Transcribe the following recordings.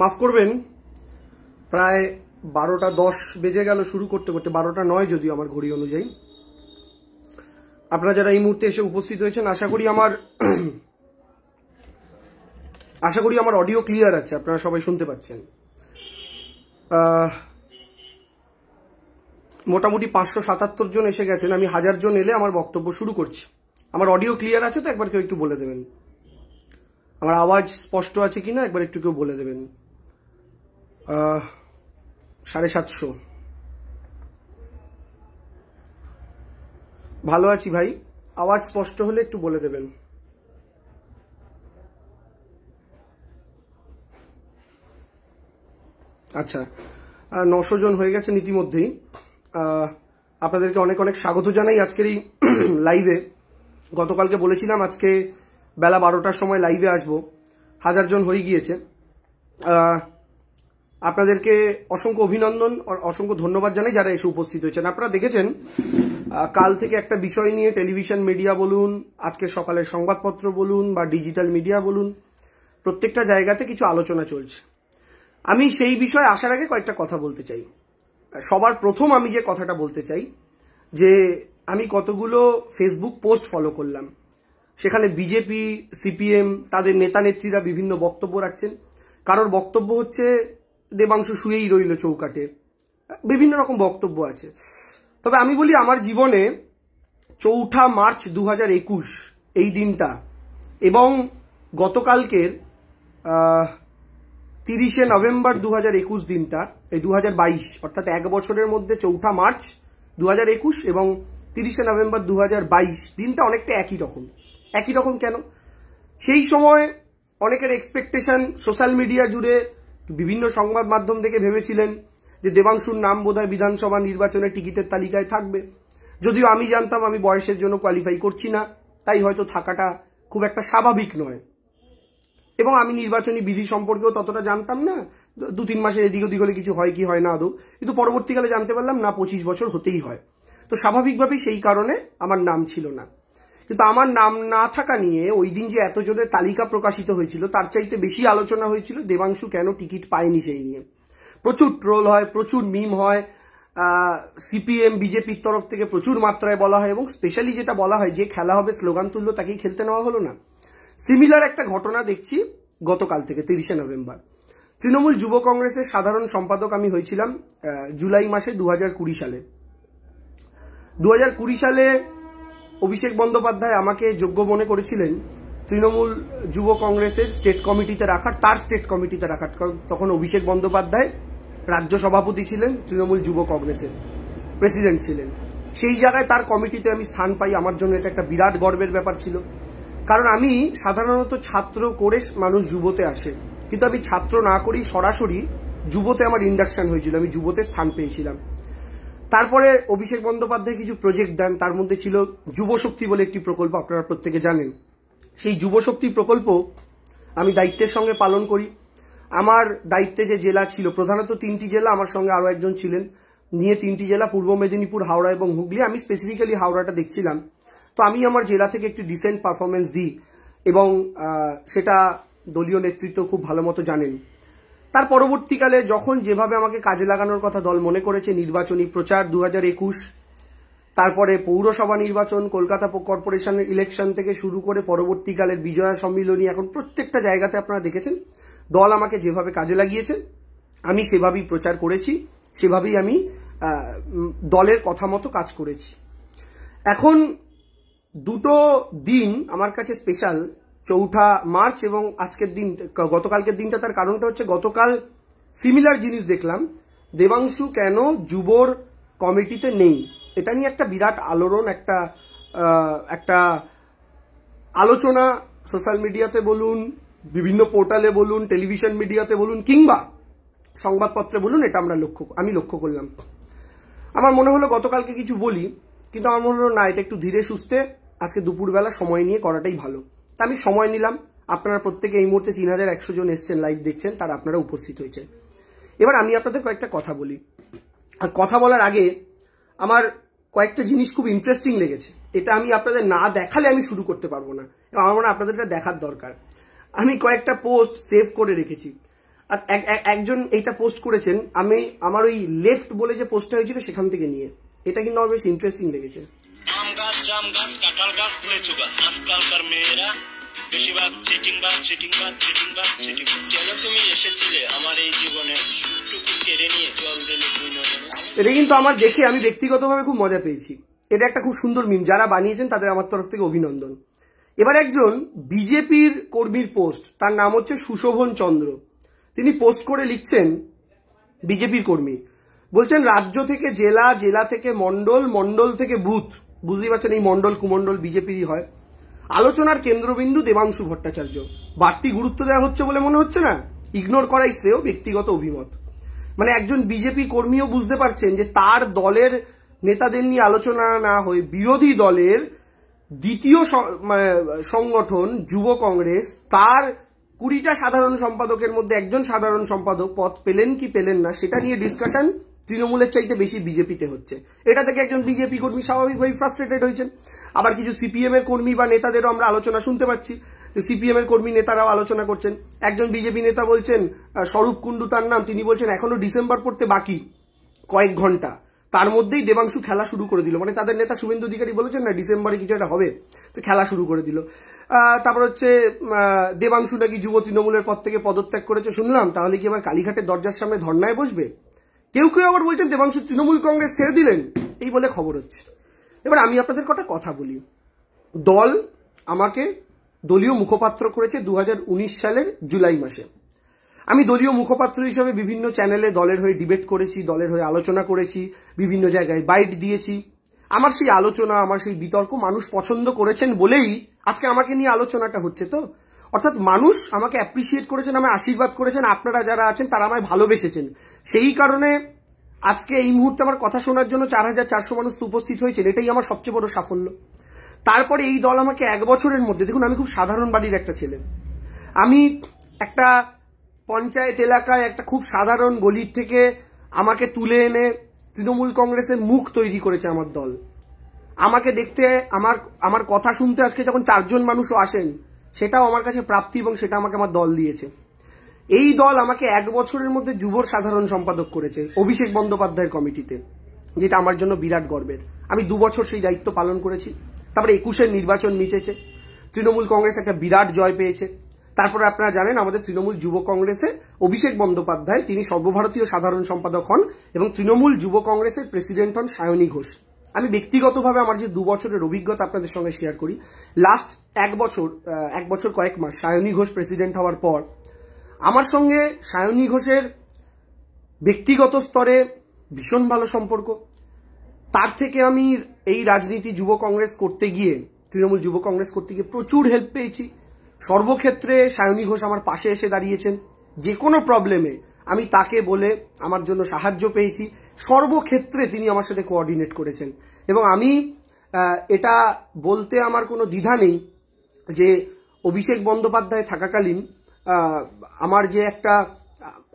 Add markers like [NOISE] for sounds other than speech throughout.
মাফ করবেন প্রায় বারোটা দশ বেজে গেল শুরু করতে করতে বারোটা নয় যদিও আমার ঘড়ি অনুযায়ী আপনারা যারা এই মুহূর্তে এসে উপস্থিত হয়েছেন আশা করি আমার [CLEARS THROAT] আশা করি আমার অডিও ক্লিয়ার আছে আপনারা সবাই শুনতে পাচ্ছেন মোটামুটি পাঁচশো সাতাত্তর জন এসে গেছেন আমি হাজার জন এলে আমার বক্তব্য শুরু করছি আমার অডিও ক্লিয়ার আছে তো একবার কেউ একটু বলে দেবেন আমার আওয়াজ স্পষ্ট আছে কিনা একবার একটু কেউ বলে দেবেন সাড়ে সাতশো ভালো আছি ভাই আওয়াজ স্পষ্ট হলে একটু বলে দেবেন আচ্ছা নশো জন হয়ে গেছেন ইতিমধ্যেই আপনাদেরকে অনেক অনেক স্বাগত জানাই আজকের এই লাইভে [CLEARS THROAT] গতকালকে বলেছিলাম আজকে বেলা বারোটার সময় লাইভে আসবো হাজারজন হয়ে গিয়েছে আপনাদেরকে অসংখ্য অভিনন্দন অসংখ্য ধন্যবাদ জানাই যারা এসে উপস্থিত হয়েছেন আপনারা দেখেছেন কাল থেকে একটা বিষয় নিয়ে টেলিভিশন মিডিয়া বলুন আজকে সকালের সংবাদপত্র বলুন বা ডিজিটাল মিডিয়া বলুন প্রত্যেকটা জায়গাতে কিছু আলোচনা চলছে আমি সেই বিষয়ে আসার আগে কয়েকটা কথা বলতে চাই সবার প্রথম আমি যে কথাটা বলতে চাই যে আমি কতগুলো ফেসবুক পোস্ট ফলো করলাম সেখানে বিজেপি সিপিএম তাদের নেতা নেত্রীরা বিভিন্ন বক্তব্য রাখছেন কারোর বক্তব্য হচ্ছে দেবাংশু শুয়েই রইল চৌকাটে বিভিন্ন রকম বক্তব্য আছে তবে আমি বলি আমার জীবনে চৌঠা মার্চ দু এই দিনটা এবং গতকালকের তিরিশে নভেম্বর দু একুশ দিনটা এই দু অর্থাৎ এক বছরের মধ্যে চৌঠা মার্চ দু একুশ এবং তিরিশে নভেম্বর দু দিনটা অনেকটা একই রকম একই রকম কেন সেই সময় অনেকের এক্সপেকটেশন সোশ্যাল মিডিয়া জুড়ে বিভিন্ন সংবাদ মাধ্যম থেকে ভেবেছিলেন যে দেবাংশুর নাম বোধহয় বিধানসভা নির্বাচনে টিকিটের তালিকায় থাকবে যদিও আমি জানতাম আমি বয়সের জন্য কোয়ালিফাই করছি না তাই হয়তো থাকাটা খুব একটা স্বাভাবিক নয় এবং আমি নির্বাচনী বিধি সম্পর্কেও ততটা জানতাম না দু তিন মাসের এদিক ওদিক হলে কিছু হয় কি হয় না আদৌ কিন্তু পরবর্তীকালে জানতে পারলাম না পঁচিশ বছর হতেই হয় তো স্বাভাবিকভাবেই সেই কারণে আমার নাম ছিল না কিন্তু আমার নাম না থাকা নিয়ে ওই দিন যে এতজনের তালিকা প্রকাশিত হয়েছিল তার চাইতে বেশি আলোচনা হয়েছিল দেবাংশু কেন টিকিট পায়নি সেই নিয়ে প্রচুর ট্রোল হয় প্রচুর মিম হয় সিপিএম বিজেপির তরফ থেকে প্রচুর মাত্রায় বলা হয় এবং স্পেশালি যেটা বলা হয় যে খেলা হবে স্লোগান তুললো তাকেই খেলতে নেওয়া হলো না সিমিলার একটা ঘটনা দেখছি গতকাল থেকে তিরিশে নভেম্বর তৃণমূল যুব কংগ্রেসের সাধারণ সম্পাদক আমি হয়েছিলাম জুলাই মাসে দু হাজার সালে দু হাজার সালে অভিষেক বন্দ্যোপাধ্যায় আমাকে যোগ্য মনে করেছিলেন তৃণমূল যুব কংগ্রেসের স্টেট কমিটিতে রাখার তার স্টেট কমিটিতে রাখার কারণ তখন অভিষেক বন্দ্যোপাধ্যায় রাজ্য সভাপতি ছিলেন তৃণমূল যুব কংগ্রেসের প্রেসিডেন্ট ছিলেন সেই জায়গায় তার কমিটিতে আমি স্থান পাই আমার জন্য এটা একটা বিরাট গর্বের ব্যাপার ছিল কারণ আমি সাধারণত ছাত্র করে মানুষ যুবতে আসে কিন্তু আমি ছাত্র না করেই সরাসরি যুবতে আমার ইন্ডাকশন হয়েছিল আমি যুবতে স্থান পেয়েছিলাম তারপরে অভিষেক বন্দ্যোপাধ্যায় কিছু প্রজেক্ট দেন তার মধ্যে ছিল যুবশক্তি বলে একটি প্রকল্প আপনারা প্রত্যেকে জানেন সেই যুবশক্তি প্রকল্প আমি দায়িত্বের সঙ্গে পালন করি আমার দায়িত্বে যে জেলা ছিল প্রধানত তিনটি জেলা আমার সঙ্গে আরও একজন ছিলেন নিয়ে তিনটি জেলা পূর্ব মেদিনীপুর হাওড়া এবং হুগলি আমি স্পেসিফিক্যালি হাওড়াটা দেখছিলাম তো আমি আমার জেলা থেকে একটি ডিসেন্ট পারফরমেন্স দিই এবং সেটা দলীয় নেতৃত্ব খুব ভালো মতো জানেন তার পরবর্তীকালে যখন যেভাবে আমাকে কাজে লাগানোর কথা দল মনে করেছে নির্বাচনী প্রচার দু তারপরে পৌরসভা নির্বাচন কলকাতা কর্পোরেশনের ইলেকশন থেকে শুরু করে পরবর্তীকালের বিজয়া সম্মিলনী এখন প্রত্যেকটা জায়গাতে আপনারা দেখেছেন দল আমাকে যেভাবে কাজে লাগিয়েছে আমি সেভাবেই প্রচার করেছি সেভাবেই আমি দলের কথা মতো কাজ করেছি এখন দুটো দিন আমার কাছে স্পেশাল চৌঠা মার্চ এবং আজকের দিন গতকালকের দিনটা তার কারণটা হচ্ছে গতকাল সিমিলার জিনিস দেখলাম দেবাংশু কেন যুবর কমিটিতে নেই এটা নিয়ে একটা বিরাট আলোড়ন একটা একটা আলোচনা সোশ্যাল মিডিয়াতে বলুন বিভিন্ন পোর্টালে বলুন টেলিভিশন মিডিয়াতে বলুন কিংবা সংবাদপত্রে বলুন এটা আমরা লক্ষ্য আমি লক্ষ্য করলাম আমার মনে হলো গতকালকে কিছু বলি কিন্তু আমার মনে হলো না এটা একটু ধীরে সুস্থে আজকে দুপুরবেলা সময় নিয়ে করাটাই ভালো তা আমি সময় নিলাম আপনারা প্রত্যেকে এই মুহূর্তে তিন হাজার একশো জন এসছেন লাইভ দেখছেন তারা আপনারা উপস্থিত হয়েছে এবার আমি আপনাদের কয়েকটা কথা বলি আর কথা বলার আগে আমার কয়েকটা জিনিস খুব ইন্টারেস্টিং লেগেছে এটা আমি আপনাদের না দেখালে আমি শুরু করতে পারবো না আমার মনে আপনাদের এটা দেখার দরকার আমি কয়েকটা পোস্ট সেভ করে রেখেছি আর একজন এইটা পোস্ট করেছেন আমি আমার ওই লেফট বলে যে পোস্টটা হয়েছিল সেখান থেকে নিয়ে এটা কিন্তু আমার বেশ ইন্টারেস্টিং লেগেছে আম গাছ জাম গাছ কাঁঠাল গাছ লেচু গাছ আজকালকার মেয়েরা বেশিরভাগ চিটিং বাদ চিটিং বাদ চিটিং বাদ চিটিং কেন তুমি এসেছিলে আমার এই জীবনে কেড়ে নিয়ে জল দিলে এটা কিন্তু আমার দেখে আমি ব্যক্তিগতভাবে খুব মজা পেয়েছি এটা একটা খুব সুন্দর মিম যারা বানিয়েছেন তাদের আমার তরফ থেকে অভিনন্দন এবার একজন বিজেপির কর্মীর পোস্ট তার নাম হচ্ছে সুশোভন চন্দ্র তিনি পোস্ট করে লিখছেন বিজেপির কর্মী বলছেন রাজ্য থেকে জেলা জেলা থেকে মণ্ডল মণ্ডল থেকে বুথ বুঝতেই পারছেন এই মন্ডল কুমন্ডল বিজেপিরই হয় আলোচনার কেন্দ্রবিন্দু দেবাংশু ভট্টাচার্য বাড়তি গুরুত্ব দেওয়া হচ্ছে বলে মনে হচ্ছে না ইগনোর করাই শ্রেয় ব্যক্তিগত অভিমত মানে একজন বিজেপি কর্মীও বুঝতে পারছেন যে তার দলের নেতাদের নিয়ে আলোচনা না হয়ে বিরোধী দলের দ্বিতীয় মানে সংগঠন যুব কংগ্রেস তার কুড়িটা সাধারণ সম্পাদকের মধ্যে একজন সাধারণ সম্পাদক পদ পেলেন কি পেলেন না সেটা নিয়ে ডিসকাশন তৃণমূলের চাইতে বেশি বিজেপিতে হচ্ছে এটা থেকে একজন বিজেপি কর্মী স্বাভাবিকভাবে ফ্রাস্ট্রেটেড হয়েছেন আবার কিছু সিপিএম এর কর্মী বা নেতাদেরও আমরা আলোচনা শুনতে পাচ্ছি সিপিএম এর কর্মী নেতারাও আলোচনা করছেন একজন বিজেপি নেতা বলছেন স্বরূপ কুণ্ডু তার নাম তিনি বলছেন এখনো ডিসেম্বর পড়তে বাকি কয়েক ঘন্টা তার মধ্যেই দেবাংশু খেলা শুরু করে দিল মানে তাদের নেতা শুভেন্দু অধিকারী বলেছেন না ডিসেম্বরে কিছু একটা হবে তো খেলা শুরু করে দিল তারপর হচ্ছে দেবাংশু নাকি যুব তৃণমূলের পদ থেকে পদত্যাগ করেছে শুনলাম তাহলে কি আবার কালীঘাটের দরজার সামনে ধর্নায় বসবে কেউ কেউ আবার বলছেন দেবাংশু তৃণমূল কংগ্রেস ছেড়ে দিলেন এই বলে খবর হচ্ছে এবার আমি আপনাদের কটা কথা বলি দল আমাকে দলীয় মুখপাত্র করেছে দু সালের জুলাই মাসে আমি দলীয় মুখপাত্র হিসেবে বিভিন্ন চ্যানেলে দলের হয়ে ডিবেট করেছি দলের হয়ে আলোচনা করেছি বিভিন্ন জায়গায় বাইট দিয়েছি আমার সেই আলোচনা আমার সেই বিতর্ক মানুষ পছন্দ করেছেন বলেই আজকে আমাকে নিয়ে আলোচনাটা হচ্ছে তো অর্থাৎ মানুষ আমাকে অ্যাপ্রিসিয়েট করেছেন আমায় আশীর্বাদ করেছেন আপনারা যারা আছেন তারা আমায় ভালোবেসেছেন সেই কারণে আজকে এই মুহূর্তে আমার কথা শোনার জন্য চার হাজার চারশো মানুষ উপস্থিত হয়েছেন এটাই আমার সবচেয়ে বড় সাফল্য তারপরে এই দল আমাকে এক বছরের মধ্যে দেখুন আমি খুব সাধারণ বাড়ির একটা ছেলে আমি একটা পঞ্চায়েত এলাকায় একটা খুব সাধারণ গলির থেকে আমাকে তুলে এনে তৃণমূল কংগ্রেসের মুখ তৈরি করেছে আমার দল আমাকে দেখতে আমার আমার কথা শুনতে আজকে যখন চারজন মানুষও আসেন সেটাও আমার কাছে প্রাপ্তি এবং সেটা আমাকে আমার দল দিয়েছে এই দল আমাকে এক বছরের মধ্যে যুবর সাধারণ সম্পাদক করেছে অভিষেক বন্দ্যোপাধ্যায়ের কমিটিতে যেটা আমার জন্য বিরাট গর্বের আমি দু বছর সেই দায়িত্ব পালন করেছি তারপরে একুশের নির্বাচন মিটেছে তৃণমূল কংগ্রেস একটা বিরাট জয় পেয়েছে তারপরে আপনারা জানেন আমাদের তৃণমূল যুব কংগ্রেসে অভিষেক বন্দ্যোপাধ্যায় তিনি সর্বভারতীয় সাধারণ সম্পাদক হন এবং তৃণমূল যুব কংগ্রেসের প্রেসিডেন্ট হন সায়নী ঘোষ আমি ব্যক্তিগতভাবে আমার যে দু বছরের অভিজ্ঞতা আপনাদের সঙ্গে শেয়ার করি লাস্ট এক বছর এক বছর কয়েক মাস সায়নী ঘোষ প্রেসিডেন্ট হওয়ার পর আমার সঙ্গে সায়নী ঘোষের ব্যক্তিগত স্তরে ভীষণ ভালো সম্পর্ক তার থেকে আমি এই রাজনীতি যুব কংগ্রেস করতে গিয়ে তৃণমূল যুব কংগ্রেস করতে গিয়ে প্রচুর হেল্প পেয়েছি সর্বক্ষেত্রে সায়নী ঘোষ আমার পাশে এসে দাঁড়িয়েছেন যে কোনো প্রবলেমে আমি তাকে বলে আমার জন্য সাহায্য পেয়েছি সর্বক্ষেত্রে তিনি আমার সাথে কোঅর্ডিনেট করেছেন এবং আমি এটা বলতে আমার কোনো দ্বিধা নেই যে অভিষেক বন্দ্যোপাধ্যায় থাকাকালীন আমার যে একটা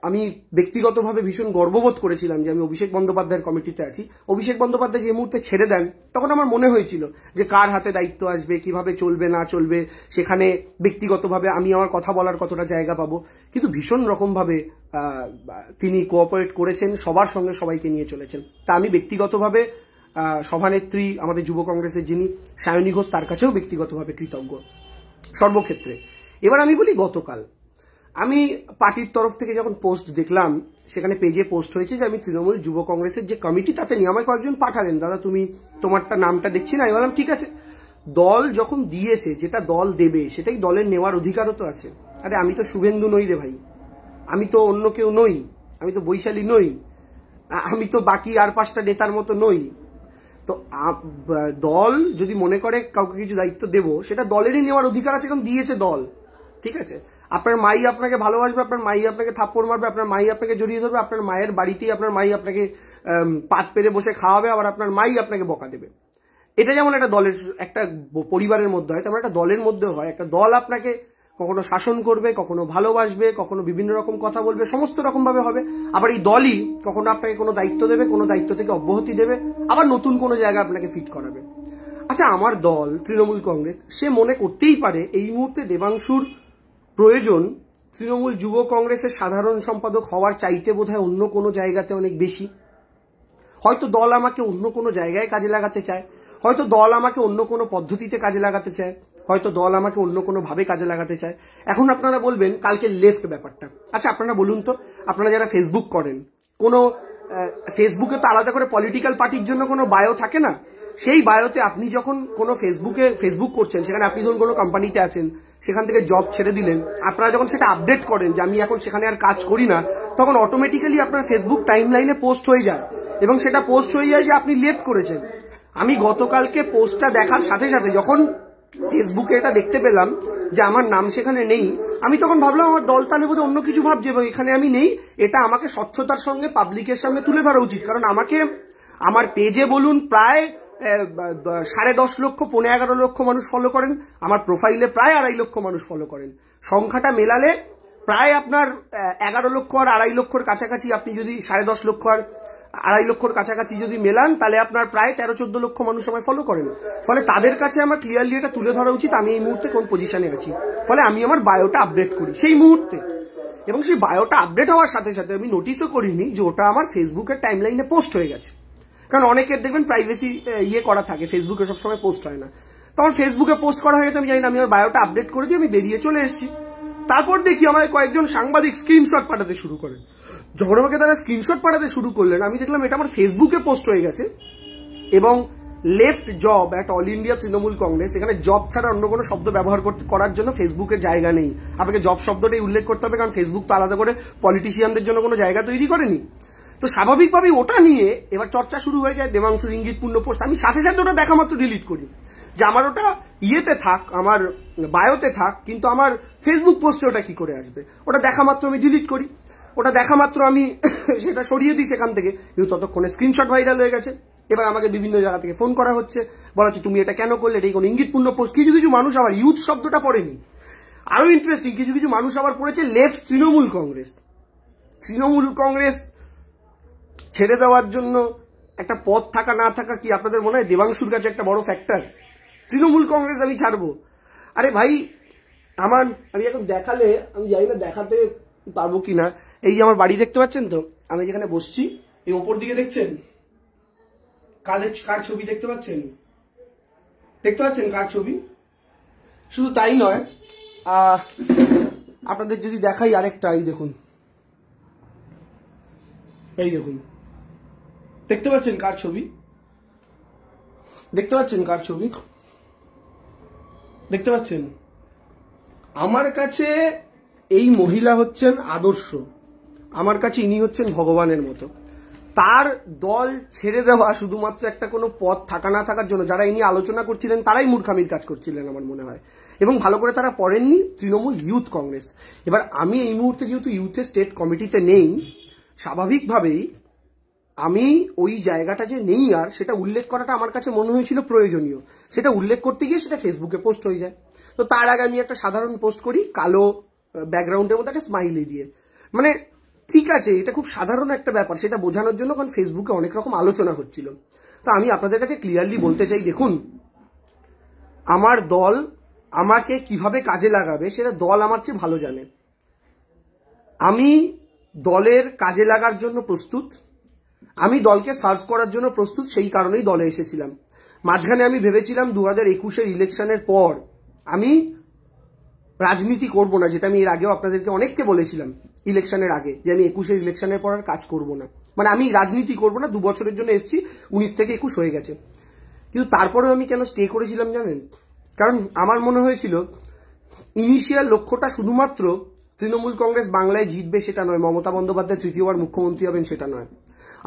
আমি ব্যক্তিগতভাবে ভীষণ গর্ববোধ করেছিলাম যে আমি অভিষেক বন্দ্যোপাধ্যায়ের কমিটিতে আছি অভিষেক বন্দ্যোপাধ্যায় যে মুহূর্তে ছেড়ে দেন তখন আমার মনে হয়েছিল যে কার হাতে দায়িত্ব আসবে কিভাবে চলবে না চলবে সেখানে ব্যক্তিগতভাবে আমি আমার কথা বলার কতটা জায়গা পাবো কিন্তু ভীষণ রকমভাবে তিনি কোঅপারেট করেছেন সবার সঙ্গে সবাইকে নিয়ে চলেছেন তা আমি ব্যক্তিগতভাবে সভানেত্রী আমাদের যুব কংগ্রেসের যিনি সায়নী ঘোষ তার কাছেও ব্যক্তিগতভাবে কৃতজ্ঞ সর্বক্ষেত্রে এবার আমি বলি গতকাল আমি পার্টির তরফ থেকে যখন পোস্ট দেখলাম সেখানে পেজে পোস্ট হয়েছে যে আমি তৃণমূল যুব কংগ্রেসের যে কমিটি তাতে নিয়ে আমায় কয়েকজন পাঠালেন দাদা তুমি তোমারটা নামটা দেখছি না আমি বললাম ঠিক আছে দল যখন দিয়েছে যেটা দল দেবে সেটাই দলের নেওয়ার অধিকারও তো আছে আরে আমি তো শুভেন্দু নই রে ভাই আমি তো অন্য কেউ নই আমি তো বৈশালী নই আমি তো বাকি আর পাঁচটা নেতার মতো নই তো দল যদি মনে করে কাউকে কিছু দায়িত্ব দেব সেটা দলেরই নেওয়ার অধিকার আছে কারণ দিয়েছে দল ঠিক আছে আপনার মাই আপনাকে ভালোবাসবে আপনার মাই আপনাকে থাপ্পড় মারবে আপনার মাই আপনাকে জড়িয়ে ধরবে আপনার মায়ের বাড়িতেই আপনার মাই আপনাকে পাত পেরে বসে খাওয়াবে আবার আপনার মাই আপনাকে বকা দেবে এটা যেমন একটা দলের একটা পরিবারের মধ্যে হয় তেমন একটা দলের মধ্যে হয় একটা দল আপনাকে কখনো শাসন করবে কখনো ভালোবাসবে কখনো বিভিন্ন রকম কথা বলবে সমস্ত রকমভাবে হবে আবার এই দলই কখনো আপনাকে কোনো দায়িত্ব দেবে কোনো দায়িত্ব থেকে অব্যাহতি দেবে আবার নতুন কোনো জায়গায় আপনাকে ফিট করাবে আচ্ছা আমার দল তৃণমূল কংগ্রেস সে মনে করতেই পারে এই মুহূর্তে দেবাংশুর প্রয়োজন তৃণমূল যুব কংগ্রেসের সাধারণ সম্পাদক হওয়ার চাইতে বোধহয় অন্য কোনো জায়গাতে অনেক বেশি হয়তো দল আমাকে অন্য কোনো জায়গায় কাজে লাগাতে চায় হয়তো দল আমাকে অন্য কোনো পদ্ধতিতে কাজে লাগাতে চায় হয়তো দল আমাকে অন্য কোনোভাবে কাজে লাগাতে চায় এখন আপনারা বলবেন কালকে লেফট ব্যাপারটা আচ্ছা আপনারা বলুন তো আপনারা যারা ফেসবুক করেন কোনো ফেসবুকে তো আলাদা করে পলিটিক্যাল পার্টির জন্য কোনো বায়ো থাকে না সেই বায়োতে আপনি যখন কোনো ফেসবুকে ফেসবুক করছেন সেখানে আপনি ধরুন কোনো কোম্পানিতে আছেন সেখান থেকে জব ছেড়ে দিলেন আপনারা যখন সেটা আপডেট করেন যে আমি এখন সেখানে আর কাজ করি না তখন অটোমেটিক্যালি আপনার ফেসবুক টাইম লাইনে পোস্ট হয়ে যায় এবং সেটা পোস্ট হয়ে যায় যে আপনি লেফট করেছেন আমি গতকালকে পোস্টটা দেখার সাথে সাথে যখন ফেসবুকে এটা দেখতে পেলাম যে আমার নাম সেখানে নেই আমি তখন ভাবলাম আমার দল তাহলে বোধহয় অন্য কিছু ভাবছে এবং এখানে আমি নেই এটা আমাকে স্বচ্ছতার সঙ্গে পাবলিকের সামনে তুলে ধরা উচিত কারণ আমাকে আমার পেজে বলুন প্রায় সাড়ে দশ লক্ষ পনেরো এগারো লক্ষ মানুষ ফলো করেন আমার প্রোফাইলে প্রায় আড়াই লক্ষ মানুষ ফলো করেন সংখ্যাটা মেলালে প্রায় আপনার এগারো লক্ষ আর আড়াই লক্ষর কাছাকাছি আপনি যদি সাড়ে দশ লক্ষ আর আড়াই লক্ষর কাছাকাছি যদি মেলান তাহলে আপনার প্রায় তেরো চোদ্দ লক্ষ মানুষ আমায় ফলো করেন ফলে তাদের কাছে আমার ক্লিয়ারলি এটা তুলে ধরা উচিত আমি এই মুহূর্তে কোন পজিশনে আছি ফলে আমি আমার বায়োটা আপডেট করি সেই মুহূর্তে এবং সেই বায়োটা আপডেট হওয়ার সাথে সাথে আমি নোটিসও করিনি যে ওটা আমার ফেসবুকের টাইমলাইনে পোস্ট হয়ে গেছে কারণ অনেকের দেখবেন প্রাইভেসি ইয়ে করা থাকে ফেসবুকে সবসময় পোস্ট হয় না তো আমার ফেসবুকে পোস্ট করা হয়ে গেছে আমি জানি না আমি আমার বায়োটা আপডেট করে দিয়ে আমি বেরিয়ে চলে এসেছি তারপর দেখি আমার কয়েকজন সাংবাদিক স্ক্রিনশট পাঠাতে শুরু করেন যখন আমাকে তারা স্ক্রিনশট পাঠাতে শুরু করলেন আমি দেখলাম এটা আমার ফেসবুকে পোস্ট হয়ে গেছে এবং left job at all India Trinamool Congress এখানে জব ছাড়া অন্য কোনো শব্দ ব্যবহার করতে করার জন্য ফেসবুকে জায়গা নেই আপনাকে জব শব্দটাই উল্লেখ করতে হবে কারণ ফেসবুক তো আলাদা করে পলিটিশিয়ানদের জন্য কোনো জায়গা তৈরি করেনি তো স্বাভাবিকভাবে ওটা নিয়ে এবার চর্চা শুরু হয়ে যায় দেবাংশুর ইঙ্গিতপূর্ণ পোস্ট আমি সাথে সাথে ওটা দেখা মাত্র ডিলিট করি যে আমার ওটা ইয়েতে থাক আমার বায়োতে থাক কিন্তু আমার ফেসবুক পোস্টে ওটা কি করে আসবে ওটা দেখা মাত্র আমি ডিলিট করি ওটা দেখা মাত্র আমি [COUGHS] সেটা সরিয়ে দিই সেখান থেকে কিন্তু ততক্ষণে স্ক্রিনশট ভাইরাল হয়ে গেছে এবার আমাকে বিভিন্ন জায়গা থেকে ফোন করা হচ্ছে বলা হচ্ছে তুমি এটা কেন করলে এটাই কোনো ইঙ্গিতপূর্ণ পোস্ট কিছু কিছু মানুষ আবার ইউথ শব্দটা পড়েনি আরও ইন্টারেস্টিং কিছু কিছু মানুষ আবার পড়েছে left Trinamool Congress Trinamool Congress ছেড়ে দেওয়ার জন্য একটা পথ থাকা না থাকা কি আপনাদের মনে হয় দেবাংশুর কাছে একটা বড় ফ্যাক্টর তৃণমূল কংগ্রেস আমি ছাড়বো আরে ভাই আমার আমি এখন দেখালে আমি জানি না দেখাতে পারবো কি না এই যে আমার বাড়ি দেখতে পাচ্ছেন তো আমি যেখানে বসছি এই ওপর দিকে দেখছেন কাদের কার ছবি দেখতে পাচ্ছেন দেখতে পাচ্ছেন কার ছবি শুধু তাই নয় আপনাদের যদি দেখাই আরেকটা এই দেখুন এই দেখুন দেখতে পাচ্ছেন কার ছবি দেখতে পাচ্ছেন কার ছবি দেখতে পাচ্ছেন আমার কাছে এই মহিলা হচ্ছেন আদর্শ আমার কাছে ইনি হচ্ছেন ভগবানের মতো তার দল ছেড়ে দেওয়া শুধুমাত্র একটা কোনো পথ থাকা না থাকার জন্য যারা ইনি আলোচনা করছিলেন তারাই মূর্খামির কাজ করছিলেন আমার মনে হয় এবং ভালো করে তারা পড়েননি তৃণমূল ইউথ কংগ্রেস এবার আমি এই মুহূর্তে যেহেতু ইউথের স্টেট কমিটিতে নেই স্বাভাবিকভাবেই আমি ওই জায়গাটা যে নেই আর সেটা উল্লেখ করাটা আমার কাছে মনে হয়েছিল প্রয়োজনীয় সেটা উল্লেখ করতে গিয়ে সেটা ফেসবুকে পোস্ট হয়ে যায় তো তার আগে আমি একটা সাধারণ পোস্ট করি কালো ব্যাকগ্রাউন্ডের মধ্যে একটা স্মাইলি দিয়ে মানে ঠিক আছে এটা খুব সাধারণ একটা ব্যাপার সেটা বোঝানোর জন্য কারণ ফেসবুকে অনেক রকম আলোচনা হচ্ছিল তা আমি আপনাদের কাছে ক্লিয়ারলি বলতে চাই দেখুন আমার দল আমাকে কিভাবে কাজে লাগাবে সেটা দল আমার চেয়ে ভালো জানে আমি দলের কাজে লাগার জন্য প্রস্তুত আমি দলকে সার্ভ করার জন্য প্রস্তুত সেই কারণেই দলে এসেছিলাম মাঝখানে আমি ভেবেছিলাম দু হাজার একুশের ইলেকশনের পর আমি রাজনীতি করব না যেটা আমি এর আগেও আপনাদেরকে অনেককে বলেছিলাম ইলেকশনের আগে যে আমি একুশের ইলেকশনের পর আর কাজ করব না মানে আমি রাজনীতি করব না দু বছরের জন্য এসছি উনিশ থেকে একুশ হয়ে গেছে কিন্তু তারপরেও আমি কেন স্টে করেছিলাম জানেন কারণ আমার মনে হয়েছিল ইনিশিয়াল লক্ষ্যটা শুধুমাত্র তৃণমূল কংগ্রেস বাংলায় জিতবে সেটা নয় মমতা বন্দ্যোপাধ্যায় তৃতীয়বার মুখ্যমন্ত্রী হবেন সেটা নয়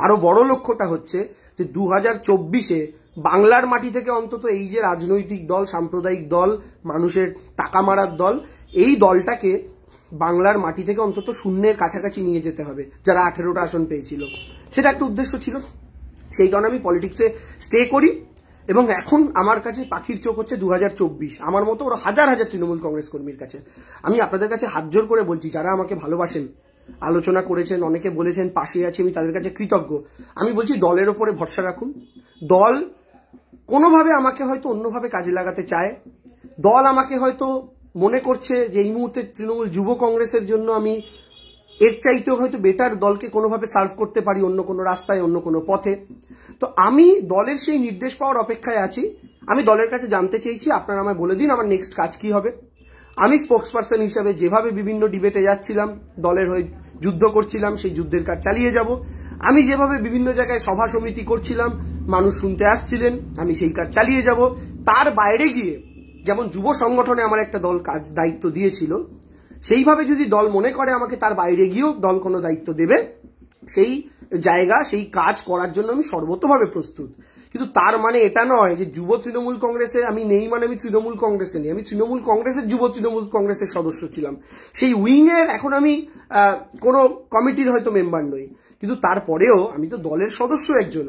আরও বড় লক্ষ্যটা হচ্ছে যে দু হাজার চব্বিশে বাংলার মাটি থেকে অন্তত এই যে রাজনৈতিক দল সাম্প্রদায়িক দল মানুষের টাকা মারার দল এই দলটাকে বাংলার মাটি থেকে অন্তত শূন্যের কাছাকাছি নিয়ে যেতে হবে যারা আঠেরোটা আসন পেয়েছিল সেটা একটা উদ্দেশ্য ছিল সেই কারণে আমি পলিটিক্সে স্টে করি এবং এখন আমার কাছে পাখির চোখ হচ্ছে দু আমার মতো ওরা হাজার হাজার তৃণমূল কংগ্রেস কর্মীর কাছে আমি আপনাদের কাছে হাত জোর করে বলছি যারা আমাকে ভালোবাসেন আলোচনা করেছেন অনেকে বলেছেন পাশে আছি আমি তাদের কাছে কৃতজ্ঞ আমি বলছি দলের ওপরে ভরসা রাখুন দল কোনোভাবে আমাকে হয়তো অন্যভাবে কাজে লাগাতে চায় দল আমাকে হয়তো মনে করছে যে এই মুহূর্তে তৃণমূল যুব কংগ্রেসের জন্য আমি এর চাইতেও হয়তো বেটার দলকে কোনোভাবে সার্ভ করতে পারি অন্য কোনো রাস্তায় অন্য কোনো পথে তো আমি দলের সেই নির্দেশ পাওয়ার অপেক্ষায় আছি আমি দলের কাছে জানতে চেয়েছি আপনারা আমায় বলে দিন আমার নেক্সট কাজ কি হবে আমি স্পোক্স পার্সন হিসাবে যেভাবে বিভিন্ন ডিবেটে যাচ্ছিলাম দলের হয়ে যুদ্ধ করছিলাম সেই যুদ্ধের কাজ চালিয়ে যাব আমি যেভাবে বিভিন্ন জায়গায় সভা সমিতি করছিলাম মানুষ শুনতে আসছিলেন আমি সেই কাজ চালিয়ে যাব তার বাইরে গিয়ে যেমন যুব সংগঠনে আমার একটা দল কাজ দায়িত্ব দিয়েছিল সেইভাবে যদি দল মনে করে আমাকে তার বাইরে গিয়েও দল কোনো দায়িত্ব দেবে সেই জায়গা সেই কাজ করার জন্য আমি সর্বতভাবে প্রস্তুত কিন্তু তার মানে এটা নয় যে যুব তৃণমূল কংগ্রেসে আমি নেই মানে আমি তৃণমূল কংগ্রেসে নেই আমি তৃণমূল কংগ্রেসের যুব তৃণমূল কংগ্রেসের সদস্য ছিলাম সেই উইংয়ের এখন আমি কোনো কমিটির হয়তো মেম্বার নই কিন্তু তারপরেও আমি তো দলের সদস্য একজন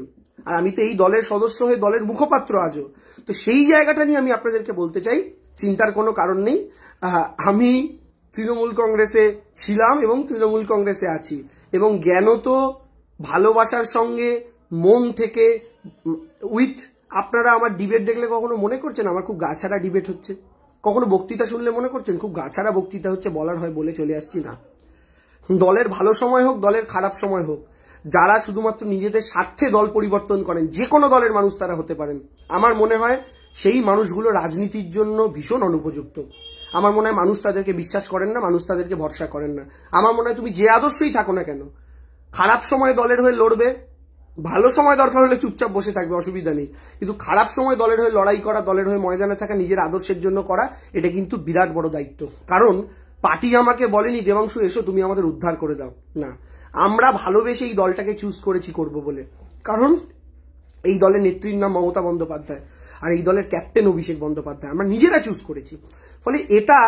আর আমি তো এই দলের সদস্য হয়ে দলের মুখপাত্র আজও তো সেই জায়গাটা নিয়ে আমি আপনাদেরকে বলতে চাই চিন্তার কোনো কারণ নেই আমি তৃণমূল কংগ্রেসে ছিলাম এবং তৃণমূল কংগ্রেসে আছি এবং জ্ঞান তো ভালোবাসার সঙ্গে মন থেকে উইথ আপনারা আমার ডিবেট দেখলে কখনো মনে করছেন আমার খুব গাছাড়া ডিবেট হচ্ছে কখনো বক্তৃতা শুনলে মনে করছেন খুব গাছাড়া বক্তৃতা হচ্ছে বলার হয় বলে চলে আসছি না দলের ভালো সময় হোক দলের খারাপ সময় হোক যারা শুধুমাত্র নিজেদের স্বার্থে দল পরিবর্তন করেন যে কোনো দলের মানুষ তারা হতে পারেন আমার মনে হয় সেই মানুষগুলো রাজনীতির জন্য ভীষণ অনুপযুক্ত আমার মনে হয় মানুষ তাদেরকে বিশ্বাস করেন না মানুষ তাদেরকে ভরসা করেন না আমার মনে হয় তুমি যে আদর্শই থাকো না কেন খারাপ সময় দলের হয়ে লড়বে ভালো সময় দরকার হলে চুপচাপ বসে থাকবে অসুবিধা নেই কিন্তু খারাপ সময় দলের হয়ে লড়াই করা দলের হয়ে ময়দানে থাকা নিজের আদর্শের জন্য করা এটা কিন্তু বিরাট বড় দায়িত্ব কারণ পার্টি আমাকে বলেনি দেবাংশু এসো তুমি আমাদের উদ্ধার করে দাও না আমরা ভালোবেসে এই দলটাকে চুজ করেছি করব বলে কারণ এই দলের নেত্রীর নাম মমতা বন্দ্যোপাধ্যায় আর এই দলের ক্যাপ্টেন অভিষেক বন্দ্যোপাধ্যায় আমরা নিজেরা চুজ করেছি ফলে এটা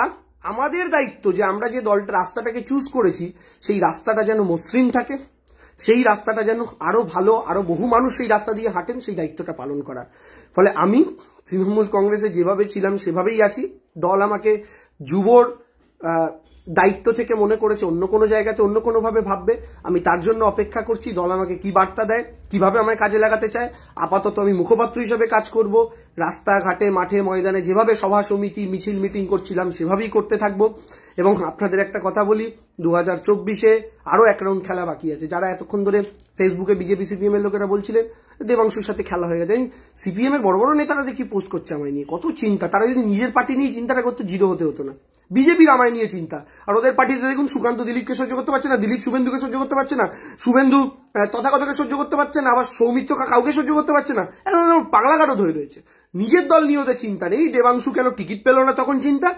আমাদের দায়িত্ব যে আমরা যে দলটা রাস্তাটাকে চুজ করেছি সেই রাস্তাটা যেন মসৃণ থাকে সেই রাস্তাটা যেন আরো ভালো আরো বহু মানুষ সেই রাস্তা দিয়ে হাঁটেন সেই দায়িত্বটা পালন করার ফলে আমি তৃণমূল কংগ্রেসে যেভাবে ছিলাম সেভাবেই আছি দল আমাকে যুবর দায়িত্ব থেকে মনে করেছে অন্য কোনো জায়গাতে অন্য কোনোভাবে ভাববে আমি তার জন্য অপেক্ষা করছি দল আমাকে কি বার্তা দেয় কিভাবে আমায় কাজে লাগাতে চায় আপাতত আমি মুখপাত্র হিসেবে কাজ করব রাস্তাঘাটে মাঠে ময়দানে যেভাবে সভা সমিতি মিছিল মিটিং করছিলাম সেভাবেই করতে থাকব এবং আপনাদের একটা কথা বলি দু হাজার চব্বিশে আরও এক রাউন্ড খেলা বাকি আছে যারা এতক্ষণ ধরে ফেসবুকে বিজেপি সিপিএম এর লোকেরা বলছিলেন দেবাংশুর সাথে খেলা হয়ে গেছে সিপিএম এর বড় বড় নেতারা দেখি পোস্ট করছে আমায় নিয়ে কত চিন্তা তারা যদি নিজের পার্টি নিয়ে চিন্তাটা করতো জিরো হতে হতো না বিজেপির আমায় নিয়ে চিন্তা আর ওদের পার্টিতে দেখুন সুকান্ত দিলীপকে সহ্য করতে পারছে না দিলীপ শুভেন্দুকে সহ্য করতে পারছে না শুভেন্দু তথাগতকে সহ্য করতে পারছে না আবার সৌমিত্র কাউকে সহ্য করতে পারছে না এখন পাগলাঘাটও ধরে রয়েছে নিজের দল নিয়ে ওদের চিন্তা নেই দেবাংশু কেন টিকিট পেল না তখন চিন্তা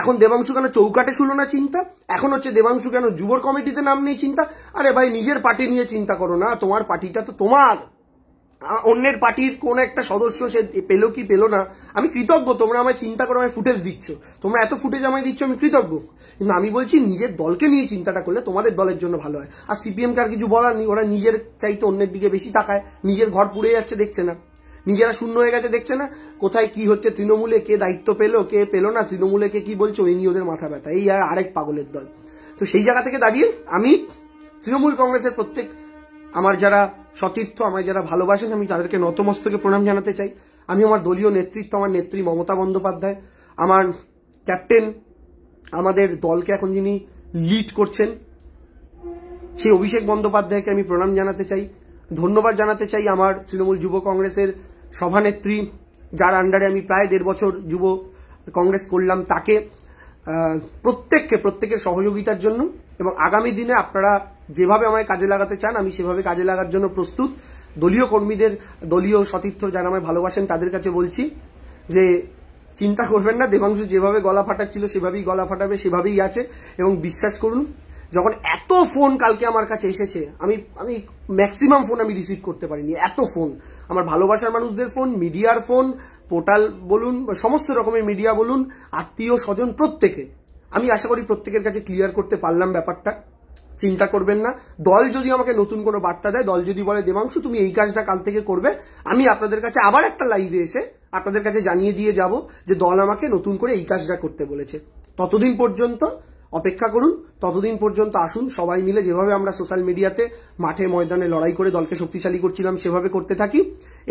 এখন দেবাংশু কেন চৌকাটে শুলো না চিন্তা এখন হচ্ছে দেবাংশু কেন যুবর কমিটিতে নাম নেই চিন্তা আরে ভাই নিজের পার্টি নিয়ে চিন্তা করো না তোমার পার্টিটা তো তোমার অন্যের পার্টির কোন একটা সদস্য সে পেলো কি পেলো না আমি কৃতজ্ঞ তোমরা আমায় চিন্তা করে আমায় ফুটেজ দিচ্ছ তোমরা এত ফুটেজ আমায় দিচ্ছ আমি কৃতজ্ঞ কিন্তু আমি বলছি নিজের দলকে নিয়ে চিন্তাটা করলে তোমাদের দলের জন্য ভালো হয় আর সিপিএম কার কিছু বলার নেই ওরা নিজের চাইতে অন্যের দিকে বেশি তাকায় নিজের ঘর পুড়ে যাচ্ছে দেখছে না নিজেরা শূন্য হয়ে গেছে দেখছে না কোথায় কি হচ্ছে তৃণমূলে কে দায়িত্ব পেলো কে পেলো না তৃণমূলে কে কি বলছে ওই নিয়ে ওদের মাথা ব্যথা এই আর আরেক পাগলের দল তো সেই জায়গা থেকে দাঁড়িয়ে আমি তৃণমূল কংগ্রেসের প্রত্যেক আমার যারা সতীর্থ আমায় যারা ভালোবাসেন আমি তাদেরকে নতমস্তকে প্রণাম জানাতে চাই আমি আমার দলীয় নেতৃত্ব আমার নেত্রী মমতা বন্দ্যোপাধ্যায় আমার ক্যাপ্টেন আমাদের দলকে এখন যিনি লিড করছেন সেই অভিষেক বন্দ্যোপাধ্যায়কে আমি প্রণাম জানাতে চাই ধন্যবাদ জানাতে চাই আমার তৃণমূল যুব কংগ্রেসের সভানেত্রী যার আন্ডারে আমি প্রায় দেড় বছর যুব কংগ্রেস করলাম তাকে প্রত্যেককে প্রত্যেকের সহযোগিতার জন্য এবং আগামী দিনে আপনারা যেভাবে আমায় কাজে লাগাতে চান আমি সেভাবে কাজে লাগার জন্য প্রস্তুত দলীয় কর্মীদের দলীয় সতীর্থ যারা আমায় ভালোবাসেন তাদের কাছে বলছি যে চিন্তা করবেন না দেবাংশু যেভাবে গলা ফাটাচ্ছিল সেভাবেই গলা ফাটাবে সেভাবেই আছে এবং বিশ্বাস করুন যখন এত ফোন কালকে আমার কাছে এসেছে আমি আমি ম্যাক্সিমাম ফোন আমি রিসিভ করতে পারিনি এত ফোন আমার ভালোবাসার মানুষদের ফোন মিডিয়ার ফোন পোর্টাল বলুন সমস্ত রকমের মিডিয়া বলুন আত্মীয় স্বজন প্রত্যেকে আমি আশা করি প্রত্যেকের কাছে ক্লিয়ার করতে পারলাম ব্যাপারটা চিন্তা করবেন না দল যদি আমাকে নতুন কোনো বার্তা দেয় দল যদি বলে দেবাংশু তুমি এই কাজটা কাল থেকে করবে আমি আপনাদের কাছে আবার একটা লাইভে এসে আপনাদের কাছে জানিয়ে দিয়ে যাব যে দল আমাকে নতুন করে এই কাজটা করতে বলেছে ততদিন পর্যন্ত অপেক্ষা করুন ততদিন পর্যন্ত আসুন সবাই মিলে যেভাবে আমরা সোশ্যাল মিডিয়াতে মাঠে ময়দানে লড়াই করে দলকে শক্তিশালী করছিলাম সেভাবে করতে থাকি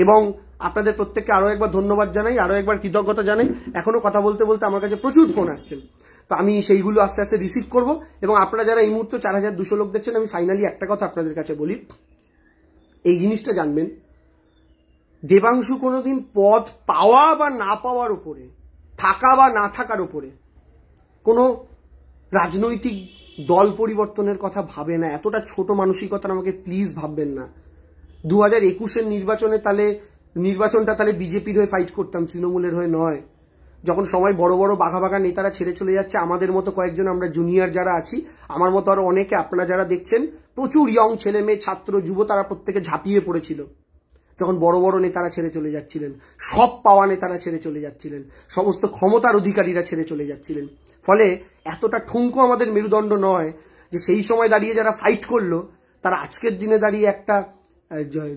এবং আপনাদের প্রত্যেককে আরও একবার ধন্যবাদ জানাই আরও একবার কৃতজ্ঞতা জানাই এখনও কথা বলতে বলতে আমার কাছে প্রচুর ফোন আসছে তো আমি সেইগুলো আস্তে আস্তে রিসিভ করব এবং আপনারা যারা এই মুহূর্তে চার হাজার দুশো লোক দেখছেন আমি ফাইনালি একটা কথা আপনাদের কাছে বলি এই জিনিসটা জানবেন দেবাংশু কোনোদিন পদ পাওয়া বা না পাওয়ার উপরে থাকা বা না থাকার উপরে কোনো রাজনৈতিক দল পরিবর্তনের কথা ভাবে না এতটা ছোট মানসিকতা আমাকে প্লিজ ভাববেন না দু হাজার একুশের নির্বাচনে তাহলে নির্বাচনটা তাহলে বিজেপির হয়ে ফাইট করতাম তৃণমূলের হয়ে নয় যখন সময় বড় বড় বাঘা বাঘা নেতারা ছেড়ে চলে যাচ্ছে আমাদের মতো কয়েকজন আমরা জুনিয়র যারা আছি আমার মতো আরো অনেকে আপনারা যারা দেখছেন প্রচুর ইয়ং ছেলে মেয়ে ছাত্র যুব তারা প্রত্যেকে ঝাঁপিয়ে পড়েছিল যখন বড় বড় নেতারা ছেড়ে চলে যাচ্ছিলেন সব পাওয়া নেতারা ছেড়ে চলে যাচ্ছিলেন সমস্ত ক্ষমতার অধিকারীরা ছেড়ে চলে যাচ্ছিলেন ফলে এতটা ঠুঙ্কো আমাদের মেরুদণ্ড নয় যে সেই সময় দাঁড়িয়ে যারা ফাইট করলো তারা আজকের দিনে দাঁড়িয়ে একটা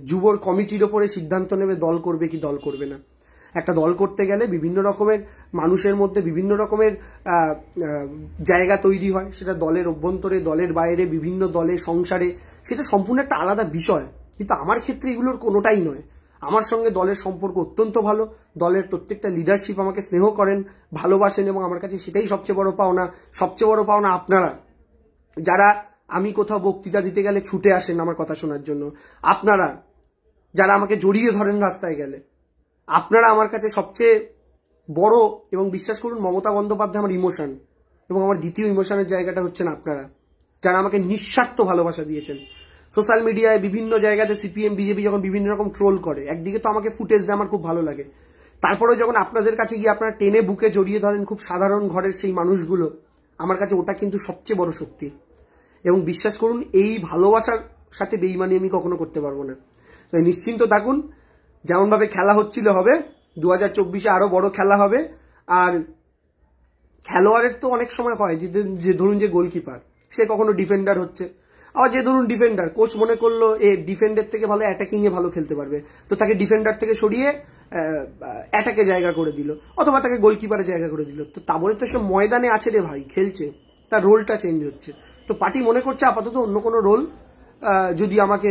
যুবর কমিটির ওপরে সিদ্ধান্ত নেবে দল করবে কি দল করবে না একটা দল করতে গেলে বিভিন্ন রকমের মানুষের মধ্যে বিভিন্ন রকমের জায়গা তৈরি হয় সেটা দলের অভ্যন্তরে দলের বাইরে বিভিন্ন দলে সংসারে সেটা সম্পূর্ণ একটা আলাদা বিষয় কিন্তু আমার ক্ষেত্রে এগুলোর কোনোটাই নয় আমার সঙ্গে দলের সম্পর্ক অত্যন্ত ভালো দলের প্রত্যেকটা লিডারশিপ আমাকে স্নেহ করেন ভালোবাসেন এবং আমার কাছে সেটাই সবচেয়ে বড় পাওনা সবচেয়ে বড় পাওনা আপনারা যারা আমি কোথাও বক্তৃতা দিতে গেলে ছুটে আসেন আমার কথা শোনার জন্য আপনারা যারা আমাকে জড়িয়ে ধরেন রাস্তায় গেলে আপনারা আমার কাছে সবচেয়ে বড় এবং বিশ্বাস করুন মমতা বন্দ্যোপাধ্যায় আমার ইমোশন এবং আমার দ্বিতীয় ইমোশনের জায়গাটা হচ্ছেন আপনারা যারা আমাকে নিঃস্বার্থ ভালোবাসা দিয়েছেন সোশ্যাল মিডিয়ায় বিভিন্ন জায়গাতে সিপিএম বিজেপি যখন বিভিন্ন রকম ট্রোল করে একদিকে তো আমাকে ফুটেজ দিয়ে আমার খুব ভালো লাগে তারপরে যখন আপনাদের কাছে গিয়ে আপনারা টেনে বুকে জড়িয়ে ধরেন খুব সাধারণ ঘরের সেই মানুষগুলো আমার কাছে ওটা কিন্তু সবচেয়ে বড় শক্তি এবং বিশ্বাস করুন এই ভালোবাসার সাথে বেইমানি আমি কখনো করতে পারবো না তাই নিশ্চিন্ত থাকুন যেমনভাবে খেলা হচ্ছিল হবে দু হাজার চব্বিশে আরও বড় খেলা হবে আর খেলোয়াড়ের তো অনেক সময় হয় যে যে ধরুন যে গোলকিপার সে কখনো ডিফেন্ডার হচ্ছে আবার যে ধরুন ডিফেন্ডার কোচ মনে করলো এ ডিফেন্ডার থেকে ভালো এ ভালো খেলতে পারবে তো তাকে ডিফেন্ডার থেকে সরিয়ে অ্যাটাকে জায়গা করে দিল অথবা তাকে গোলকিপারে জায়গা করে দিল তো তারপরে তো সে ময়দানে আছে রে ভাই খেলছে তার রোলটা চেঞ্জ হচ্ছে তো পার্টি মনে করছে আপাতত অন্য কোনো রোল যদি আমাকে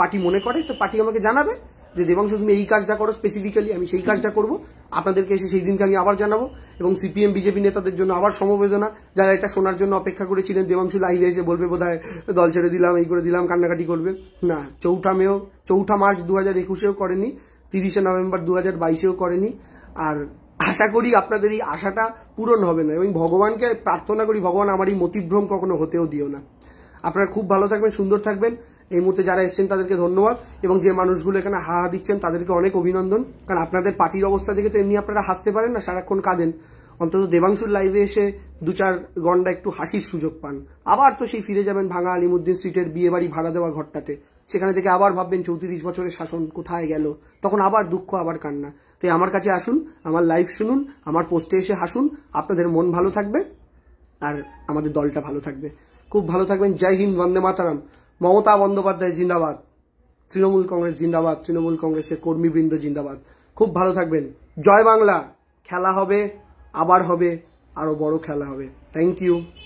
পার্টি মনে করে তো পার্টি আমাকে জানাবে যে দেবাংশ তুমি এই কাজটা করো স্পেসিফিক্যালি আমি সেই কাজটা করব আপনাদেরকে এসে সেই দিনকে আমি আবার জানাবো এবং সিপিএম বিজেপি নেতাদের জন্য আবার সমবেদনা যারা এটা শোনার জন্য অপেক্ষা করেছিলেন দেবাংশু লাইভে এসে বলবে বোধ দল ছেড়ে দিলাম এই করে দিলাম কান্নাকাটি করবে না চৌঠা মেও চৌঠা মার্চ দু হাজার একুশেও করেনি তিরিশে নভেম্বর দু হাজার বাইশেও করেনি আর আশা করি আপনাদের এই আশাটা পূরণ হবে না এবং ভগবানকে প্রার্থনা করি ভগবান আমার এই মতিভ্রম কখনো হতেও দিও না আপনারা খুব ভালো থাকবেন সুন্দর থাকবেন এই মুহূর্তে যারা এসছেন তাদেরকে ধন্যবাদ এবং যে মানুষগুলো এখানে হাহা দিচ্ছেন তাদেরকে অনেক অভিনন্দন কারণ আপনাদের পার্টির অবস্থা দেখে তো এমনি আপনারা হাসতে পারেন না সারাক্ষণ কাঁদেন অন্তত দেবাংশুর লাইভে এসে দু চার গন্ডা একটু হাসির সুযোগ পান আবার তো সেই ফিরে যাবেন ভাঙা আলিমুদ্দিন স্ট্রিটের বিয়ে বাড়ি ভাড়া দেওয়া ঘরটাতে সেখানে থেকে আবার ভাববেন চৌত্রিশ বছরের শাসন কোথায় গেল তখন আবার দুঃখ আবার কান্না তাই আমার কাছে আসুন আমার লাইভ শুনুন আমার পোস্টে এসে হাসুন আপনাদের মন ভালো থাকবে আর আমাদের দলটা ভালো থাকবে খুব ভালো থাকবেন জয় হিন্দ বন্দে মাতারাম মমতা বন্দ্যোপাধ্যায় জিন্দাবাদ তৃণমূল কংগ্রেস জিন্দাবাদ তৃণমূল কংগ্রেসের কর্মীবৃন্দ জিন্দাবাদ খুব ভালো থাকবেন জয় বাংলা খেলা হবে আবার হবে আরও বড় খেলা হবে থ্যাংক ইউ